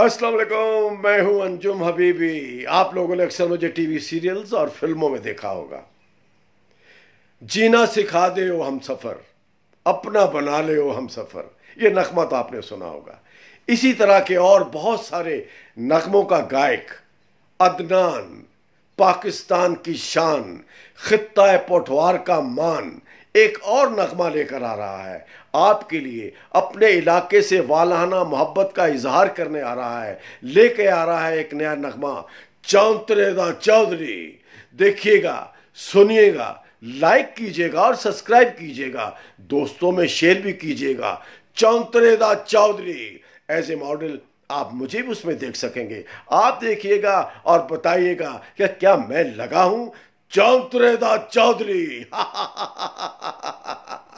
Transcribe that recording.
अस्सलाम वालेकुम मैं हूं अंजुम हबीबी आप लोगों ने अक्सर मुझे टीवी सीरियल्स और फिल्मों में देखा होगा जीना सिखा दे ओ हम सफ़र अपना बना ले ओ हम सफ़र ये नगमा तो आपने सुना होगा इसी तरह के और बहुत सारे नगमों का गायक अदनान पाकिस्तान की शान खत्ता पोठवार का मान एक और नगमा लेकर आ रहा है आपके लिए अपने इलाके से वालाना मोहब्बत का इजहार करने आ रहा है लेके आ रहा है एक नया नगमा चौतरेदा चौधरी देखिएगा सुनिएगा लाइक कीजिएगा और सब्सक्राइब कीजिएगा दोस्तों में शेयर भी कीजिएगा दा चौधरी एज ए मॉडल आप मुझे भी उसमें देख सकेंगे आप देखिएगा और बताइएगा क्या क्या मैं लगा हूं चौतरेदा चौधरी